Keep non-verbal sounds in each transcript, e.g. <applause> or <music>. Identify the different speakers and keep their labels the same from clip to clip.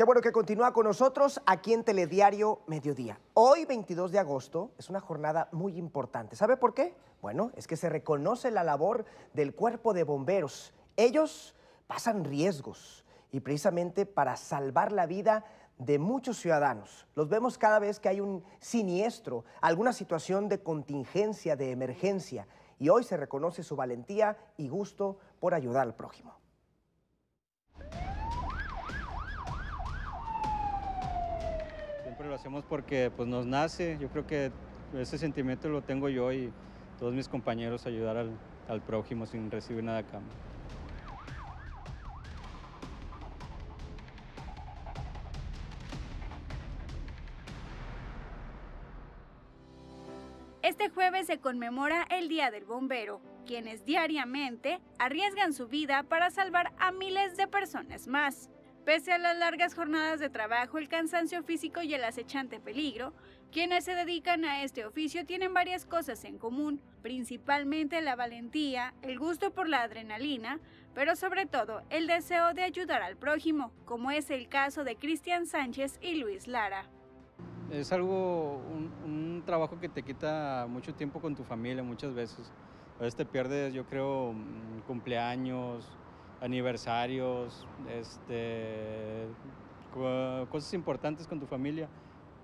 Speaker 1: Qué bueno que continúa con nosotros aquí en Telediario Mediodía. Hoy, 22 de agosto, es una jornada muy importante. ¿Sabe por qué? Bueno, es que se reconoce la labor del cuerpo de bomberos. Ellos pasan riesgos y precisamente para salvar la vida de muchos ciudadanos. Los vemos cada vez que hay un siniestro, alguna situación de contingencia, de emergencia, y hoy se reconoce su valentía y gusto por ayudar al prójimo.
Speaker 2: hacemos porque pues, nos nace. Yo creo que ese sentimiento lo tengo yo y todos mis compañeros ayudar al, al prójimo sin recibir nada a cambio.
Speaker 3: Este jueves se conmemora el Día del Bombero, quienes diariamente arriesgan su vida para salvar a miles de personas más. Pese a las largas jornadas de trabajo, el cansancio físico y el acechante peligro, quienes se dedican a este oficio tienen varias cosas en común, principalmente la valentía, el gusto por la adrenalina, pero sobre todo el deseo de ayudar al prójimo, como es el caso de Cristian Sánchez y Luis Lara.
Speaker 2: Es algo, un, trabajo que te quita mucho tiempo con tu familia muchas veces. A veces te pierdes, yo creo, mm, cumpleaños, aniversarios, este, cosas importantes con tu familia,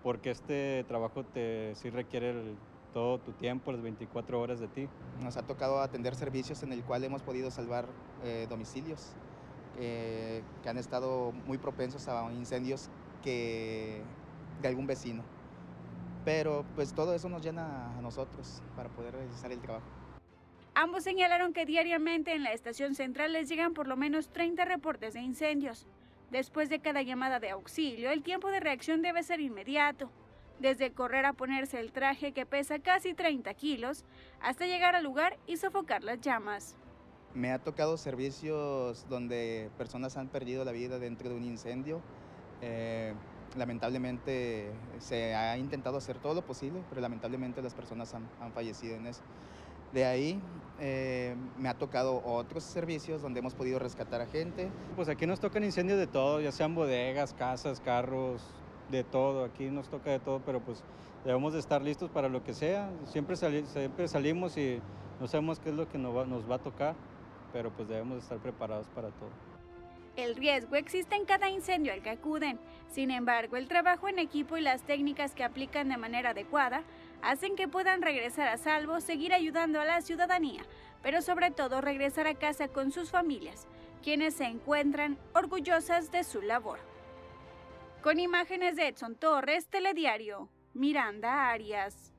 Speaker 2: porque este trabajo te sí requiere todo tu tiempo, las 24 horas de ti. Nos ha tocado atender servicios en el cual hemos podido salvar eh, domicilios eh, que han estado muy propensos a incendios que de algún vecino. Pero pues todo eso nos llena a nosotros para poder realizar el trabajo.
Speaker 3: Ambos señalaron que diariamente en la estación central les llegan por lo menos 30 reportes de incendios. Después de cada llamada de auxilio, el tiempo de reacción debe ser inmediato, desde correr a ponerse el traje que pesa casi 30 kilos, hasta llegar al lugar y sofocar las llamas.
Speaker 2: Me ha tocado servicios donde personas han perdido la vida dentro de un incendio. Eh, lamentablemente se ha intentado hacer todo lo posible, pero lamentablemente las personas han, han fallecido en eso. De ahí eh, me ha tocado otros servicios donde hemos podido rescatar a gente. Pues aquí nos tocan incendios de todo, ya sean bodegas, casas, carros, de todo. Aquí nos toca de todo, pero pues debemos de estar listos para lo que sea. Siempre, siempre salimos y no sabemos qué es lo que nos va, nos va a tocar, pero pues debemos de estar preparados para todo.
Speaker 3: El riesgo existe en cada incendio al que acuden. Sin embargo, el trabajo en equipo y las técnicas que aplican de manera adecuada hacen que puedan regresar a salvo, seguir ayudando a la ciudadanía, pero sobre todo regresar a casa con sus familias, quienes se encuentran orgullosas de su labor. Con imágenes de Edson Torres, Telediario, Miranda Arias.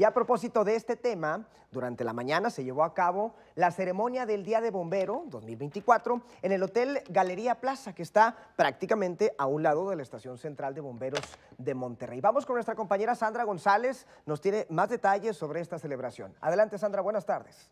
Speaker 1: Y a propósito de este tema, durante la mañana se llevó a cabo la ceremonia del Día de Bombero 2024 en el Hotel Galería Plaza, que está prácticamente a un lado de la Estación Central de Bomberos de Monterrey. Vamos con nuestra compañera Sandra González, nos tiene más detalles sobre esta celebración. Adelante Sandra, buenas tardes.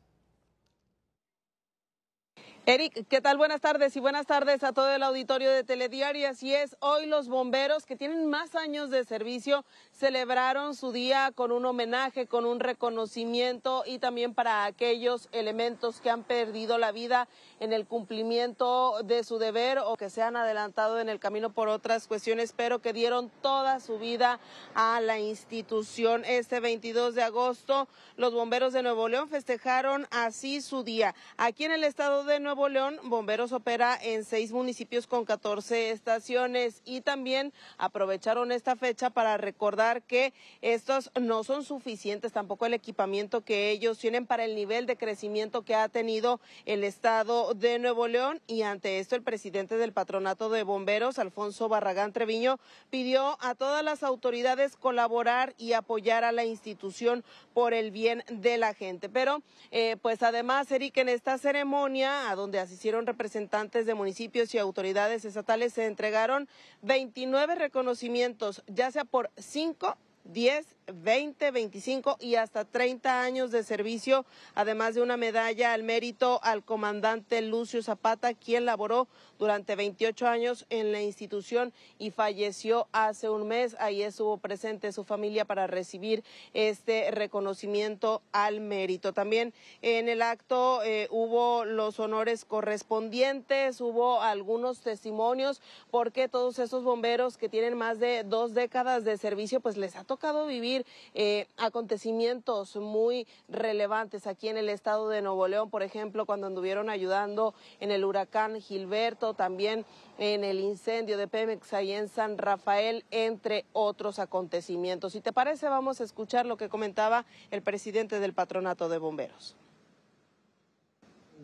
Speaker 4: Eric, ¿qué tal? Buenas tardes y buenas tardes a todo el auditorio de Telediario. Así es, hoy los bomberos que tienen más años de servicio celebraron su día con un homenaje, con un reconocimiento y también para aquellos elementos que han perdido la vida en el cumplimiento de su deber o que se han adelantado en el camino por otras cuestiones, pero que dieron toda su vida a la institución. Este 22 de agosto, los bomberos de Nuevo León festejaron así su día. Aquí en el estado de Nuevo Nuevo León, Bomberos opera en seis municipios con 14 estaciones y también aprovecharon esta fecha para recordar que estos no son suficientes, tampoco el equipamiento que ellos tienen para el nivel de crecimiento que ha tenido el Estado de Nuevo León y ante esto el presidente del patronato de bomberos, Alfonso Barragán Treviño, pidió a todas las autoridades colaborar y apoyar a la institución por el bien de la gente. Pero, eh, pues además, Eric, en esta ceremonia, a donde donde asistieron representantes de municipios y autoridades estatales, se entregaron 29 reconocimientos, ya sea por cinco 10, 20, 25 y hasta 30 años de servicio, además de una medalla al mérito al comandante Lucio Zapata, quien laboró durante 28 años en la institución y falleció hace un mes. Ahí estuvo presente su familia para recibir este reconocimiento al mérito. También en el acto eh, hubo los honores correspondientes, hubo algunos testimonios, porque todos esos bomberos que tienen más de dos décadas de servicio, pues les ha tocado buscado vivir eh, acontecimientos muy relevantes aquí en el estado de Nuevo León, por ejemplo, cuando anduvieron ayudando en el huracán Gilberto, también en el incendio de Pemex ahí en San Rafael, entre otros acontecimientos. Si te parece, vamos a escuchar lo que comentaba el presidente del patronato de bomberos.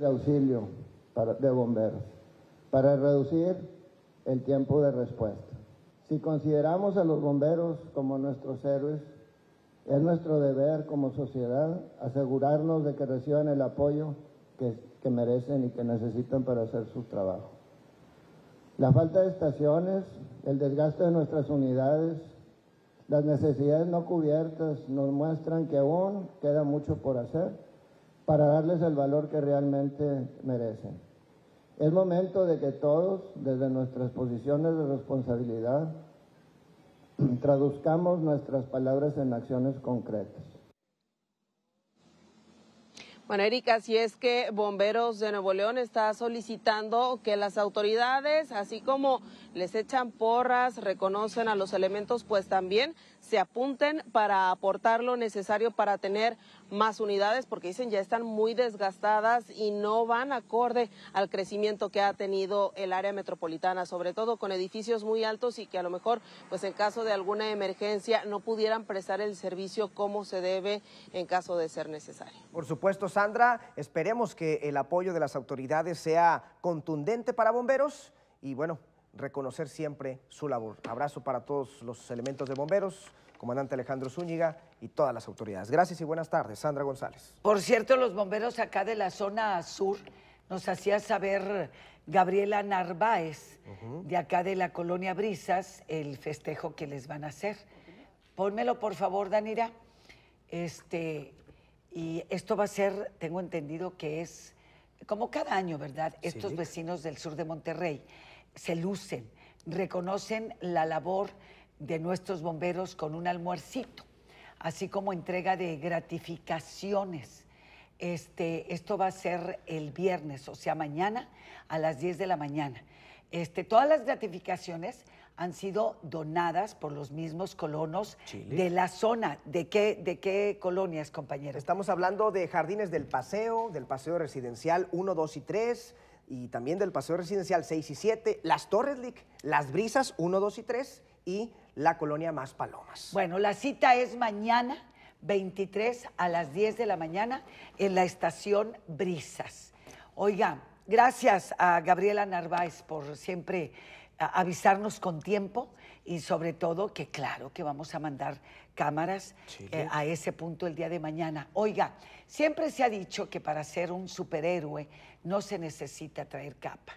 Speaker 2: De auxilio de bomberos para reducir el tiempo de respuesta. Si consideramos a los bomberos como nuestros héroes, es nuestro deber como sociedad asegurarnos de que reciban el apoyo que, merecen y que necesitan para hacer su trabajo. La falta de estaciones, el desgaste de nuestras unidades, las necesidades no cubiertas nos muestran que aún queda mucho por hacer para darles el valor que realmente merecen. Es momento de que todos, desde nuestras posiciones de responsabilidad, <clears throat> traduzcamos nuestras palabras en acciones concretas.
Speaker 4: Bueno, Erika, si es que Bomberos de Nuevo León está solicitando que las autoridades, así como les echan porras, reconocen a los elementos, pues también se apunten para aportar lo necesario para tener más unidades, porque dicen ya están muy desgastadas y no van acorde al crecimiento que ha tenido el área metropolitana, sobre todo con edificios muy altos y que a lo mejor, pues en caso de alguna emergencia, no pudieran prestar el servicio como se debe en caso de ser necesario.
Speaker 1: Por supuesto, Sandra, esperemos que el apoyo de las autoridades sea contundente para bomberos y bueno, reconocer siempre su labor. Abrazo para todos los elementos de bomberos, comandante Alejandro Zúñiga y todas las autoridades. Gracias y buenas tardes, Sandra González.
Speaker 5: Por cierto, los bomberos acá de la zona sur nos hacía saber Gabriela Narváez, de acá de la colonia Brisas, el festejo que les van a hacer. Pónmelo, por favor, Danira. Este, y esto va a ser, tengo entendido que es como cada año, ¿verdad? Estos vecinos del sur de Monterrey se lucen, reconocen la labor de nuestros bomberos con un almuercito, así como entrega de gratificaciones. Este, esto va a ser el viernes, o sea, mañana a las 10 de la mañana. Este, todas las gratificaciones han sido donadas por los mismos colonos de la zona. ¿De
Speaker 1: qué, ¿De qué colonias, compañeros? Estamos hablando de Jardines del Paseo, del Paseo Residencial 1, 2 y 3, y también del Paseo Residencial 6 y 7, las Torres Lick, las Brisas 1, 2 y 3 y la colonia Más Palomas.
Speaker 5: Bueno, la cita es mañana 23 a las 10 de la mañana en la estación Brisas. Oiga, gracias a Gabriela Narváez por siempre avisarnos con tiempo y sobre todo que claro que vamos a mandar cámaras eh, a ese punto el día de mañana. Oiga, siempre se ha dicho que para ser un superhéroe no se necesita traer capa.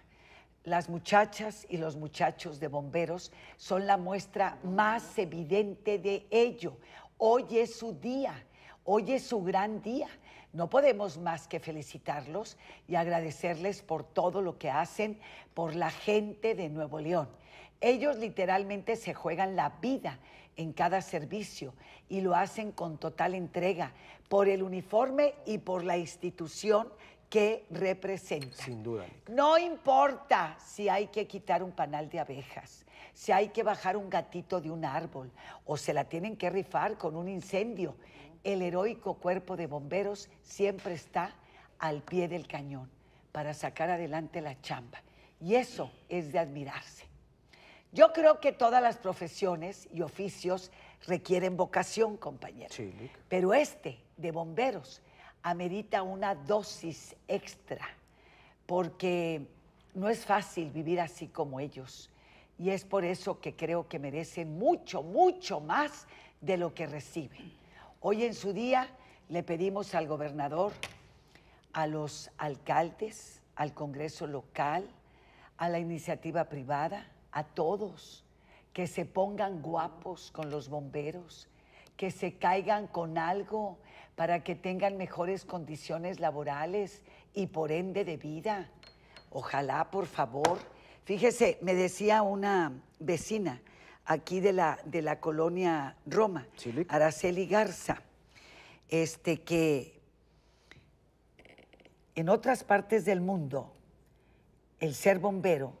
Speaker 5: Las muchachas y los muchachos de bomberos son la muestra más evidente de ello. Hoy es su día, hoy es su gran día. No podemos más que felicitarlos y agradecerles por todo lo que hacen por la gente de Nuevo León. Ellos literalmente se juegan la vida en cada servicio y lo hacen con total entrega por el uniforme y por la institución que representa. Sin duda. No importa si hay que quitar un panal de abejas, si hay que bajar un gatito de un árbol o se la tienen que rifar con un incendio, el heroico cuerpo de bomberos siempre está al pie del cañón para sacar adelante la chamba. Y eso es de admirarse. Yo creo que todas las profesiones y oficios requieren vocación, compañero. Pero este de bomberos amerita una dosis extra, porque no es fácil vivir así como ellos. Y es por eso que creo que merecen mucho, mucho más de lo que reciben. Hoy en su día le pedimos al gobernador, a los alcaldes, al Congreso local, a la iniciativa privada, a todos, que se pongan guapos con los bomberos, que se caigan con algo para que tengan mejores condiciones laborales y por ende de vida. Ojalá, por favor. Fíjese, me decía una vecina aquí de la, colonia Roma, Araceli Garza, este, que en otras partes del mundo el ser bombero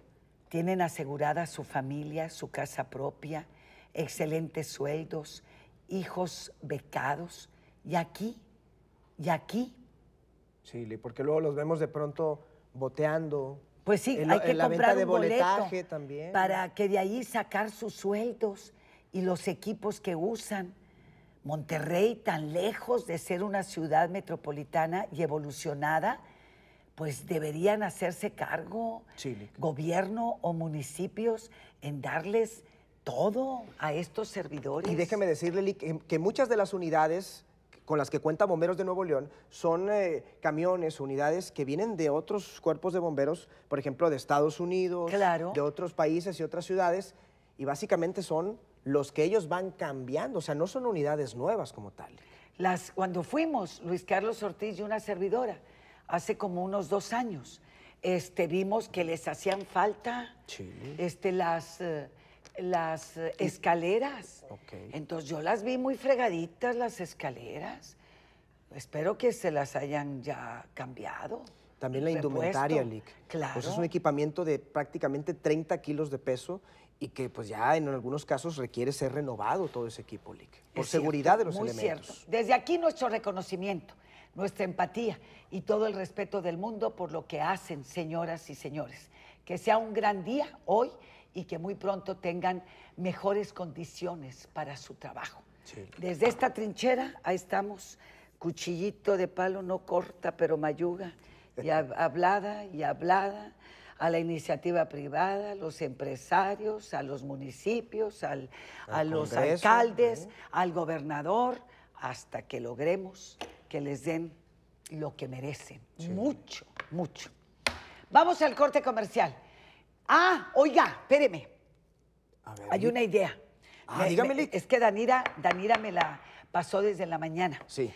Speaker 5: tienen asegurada su familia, su casa propia, excelentes sueldos, hijos
Speaker 1: becados. Y aquí, y aquí. Sí, porque luego los vemos de pronto boteando. Pues sí, hay que la comprar de boletaje también. Para que
Speaker 5: de ahí sacar sus sueldos y los equipos que usan. Monterrey, tan lejos de ser una ciudad metropolitana y evolucionada, pues deberían hacerse cargo gobierno o municipios en darles todo a estos servidores.
Speaker 1: Y déjeme decirle, que, em, que muchas de las unidades con las que cuenta Bomberos de Nuevo León son eh, camiones, unidades que vienen de otros cuerpos de bomberos, por ejemplo, de Estados Unidos, de otros países y otras ciudades, y básicamente son los que ellos van cambiando, o sea, no son unidades nuevas como tal. Las, cuando fuimos, Luis Carlos Ortiz y una servidora, hace como unos
Speaker 5: dos años. Este, vimos que les hacían falta este, las, eh, eh, escaleras. Entonces yo las vi muy fregaditas las escaleras. Espero que se las hayan ya cambiado. También la indumentaria, Lick. Claro. es un
Speaker 1: equipamiento de prácticamente 30 kilos de peso y que pues ya en algunos casos requiere ser renovado todo ese equipo, Lick, por seguridad de los muy elementos.
Speaker 5: Cierto. Desde aquí nuestro reconocimiento nuestra empatía y todo el respeto del mundo por lo que hacen, señoras y señores. Que sea un gran día hoy y que muy pronto tengan mejores condiciones para su trabajo. Desde esta trinchera, ahí estamos, cuchillito de palo, no corta, pero mayuga, y <laughs> hablada y hablada a la iniciativa privada, a los empresarios, a los municipios, a los alcaldes, al gobernador, hasta que logremos que les den lo que merecen. Mucho, mucho. Vamos al corte comercial. Ah, oiga, espéreme. Hay una idea. Ah, es que Danira, Danira me la pasó desde la mañana.
Speaker 1: Sí.